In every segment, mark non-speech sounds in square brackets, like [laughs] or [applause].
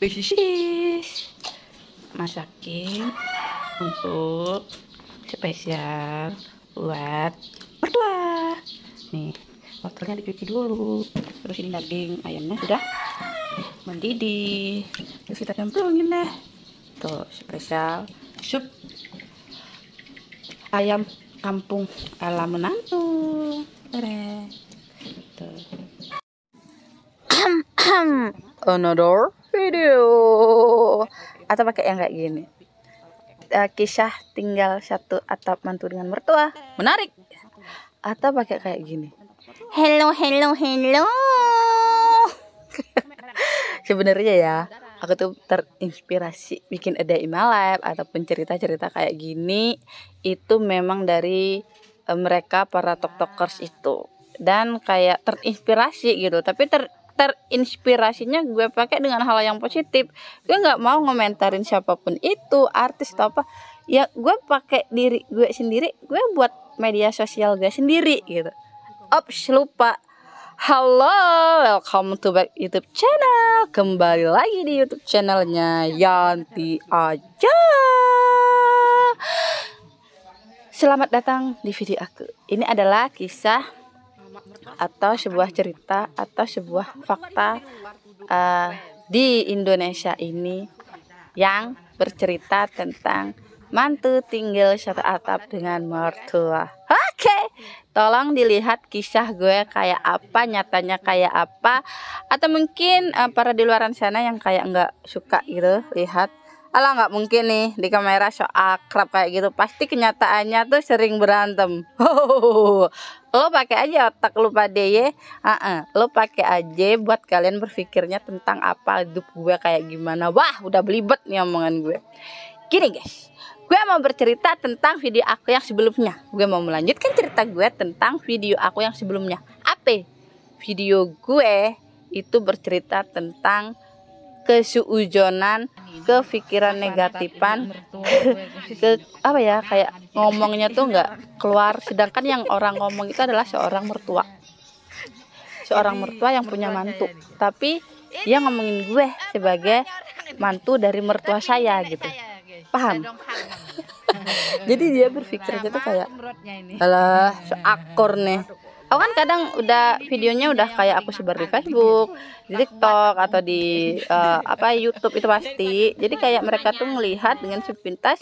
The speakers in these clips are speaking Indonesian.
bisnis masakin untuk spesial buat mertua nih wortelnya dicuci dulu terus ini daging ayamnya sudah mendidih terus kita campurin deh tuh spesial sup ayam kampung ala menantu tuh [coughs] another Aduh. Atau pakai yang kayak gini. Uh, kisah tinggal satu atap mantu dengan mertua. Menarik. Atau pakai kayak gini. Hello, hello, hello. [laughs] Sebenarnya ya, aku tuh terinspirasi bikin ada Imalab ataupun cerita-cerita kayak gini itu memang dari eh, mereka para tok tokers itu dan kayak terinspirasi gitu tapi ter terinspirasinya gue pakai dengan hal yang positif gue nggak mau ngomentarin siapapun itu artis atau apa ya gue pakai diri gue sendiri gue buat media sosial gue sendiri gitu ops lupa Halo, welcome to back YouTube channel. Kembali lagi di YouTube channelnya Yanti aja. Selamat datang di video aku. Ini adalah kisah atau sebuah cerita atau sebuah fakta uh, di Indonesia ini yang bercerita tentang mantu tinggal satu atap dengan mertua. Oke, okay. tolong dilihat kisah gue kayak apa, nyatanya kayak apa, atau mungkin uh, para di luar sana yang kayak nggak suka gitu lihat Alah nggak mungkin nih di kamera so akrab kayak gitu. Pasti kenyataannya tuh sering berantem. [laughs] lo pakai aja otak lo pada ya. ye. Uh -uh. Lo pakai aja buat kalian berpikirnya tentang apa hidup gue kayak gimana. Wah, udah belibet nih omongan gue. Gini guys, gue mau bercerita tentang video aku yang sebelumnya. Gue mau melanjutkan cerita gue tentang video aku yang sebelumnya. Apa? Video gue itu bercerita tentang kesuujonan, kepikiran negatifan, ke, [laughs] ke apa ya kayak ngomongnya tuh nggak keluar. Sedangkan yang orang ngomong itu adalah seorang mertua, seorang mertua yang punya mantu. Gitu. Tapi dia ngomongin gue sebagai mantu dari mertua saya gitu, paham? [laughs] Jadi dia berpikirnya tuh kayak, alah, seakor nih aku kan kadang udah videonya udah kayak aku sebar di Facebook, di TikTok atau di uh, apa YouTube itu pasti. Jadi kayak mereka tuh melihat dengan sepintas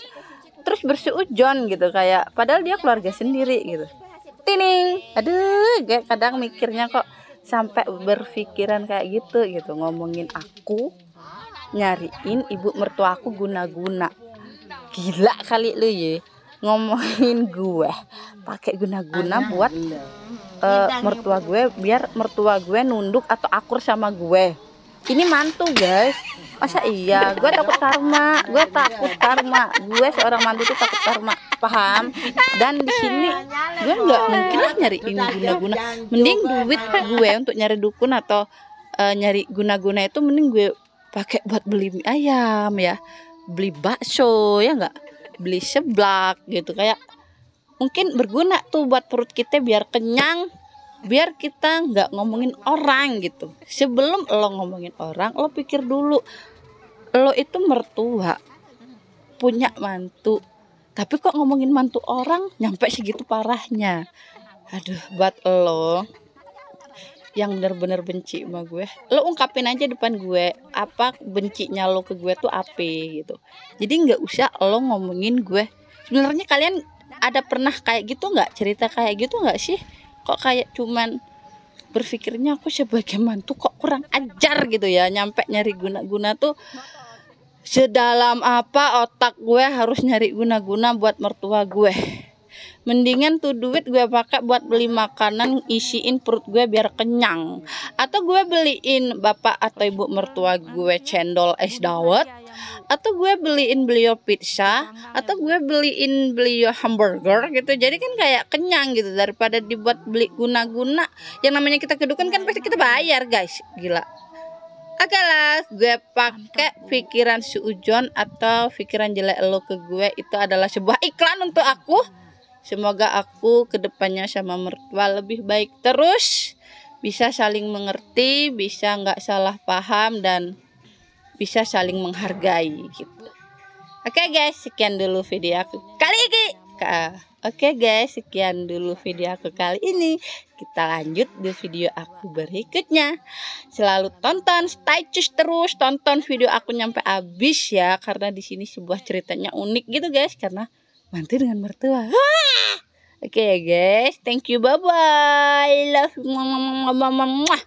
terus bersujon gitu kayak padahal dia keluarga sendiri gitu. Tining. Aduh, kayak kadang mikirnya kok sampai berpikiran kayak gitu gitu ngomongin aku nyariin ibu mertuaku guna-guna. Gila kali lu ya ngomongin gue pakai guna-guna buat uh, mertua gue biar mertua gue nunduk atau akur sama gue ini mantu guys masa iya gue takut karma gue takut karma gue seorang mantu itu takut karma paham dan di sini gue nggak mungkin lah nyari ini guna guna mending duit gue untuk nyari dukun atau uh, nyari guna guna itu mending gue pakai buat beli mie ayam ya beli bakso ya nggak beli seblak gitu kayak mungkin berguna tuh buat perut kita biar kenyang biar kita nggak ngomongin orang gitu sebelum lo ngomongin orang lo pikir dulu lo itu mertua punya mantu tapi kok ngomongin mantu orang nyampe segitu parahnya aduh buat lo yang bener-bener benci sama gue lo ungkapin aja depan gue apa bencinya lo ke gue tuh apa gitu jadi nggak usah lo ngomongin gue sebenarnya kalian ada pernah kayak gitu nggak cerita kayak gitu nggak sih kok kayak cuman berpikirnya aku sebagai mantu kok kurang ajar gitu ya nyampe nyari guna-guna tuh sedalam apa otak gue harus nyari guna-guna buat mertua gue mendingan tuh duit gue pakai buat beli makanan isiin perut gue biar kenyang atau gue beliin bapak atau ibu mertua gue cendol es dawet atau gue beliin beliau pizza atau gue beliin beliau hamburger gitu jadi kan kayak kenyang gitu daripada dibuat beli guna-guna yang namanya kita kedukan kan pasti kita bayar guys gila Oke lah, gue pakai pikiran si Ujon atau pikiran jelek lo ke gue itu adalah sebuah iklan untuk aku. Semoga aku kedepannya sama mertua lebih baik terus, bisa saling mengerti, bisa nggak salah paham dan bisa saling menghargai gitu. Oke okay, guys, sekian dulu video aku kali ini. Oke okay, guys, sekian dulu video aku kali ini. Kita lanjut di video aku berikutnya. Selalu tonton, stay tune terus, tonton video aku nyampe habis ya, karena di sini sebuah ceritanya unik gitu guys, karena mantu dengan mertua. Oke okay, guys, thank you, bye bye, love, mama, mama, mama, mama,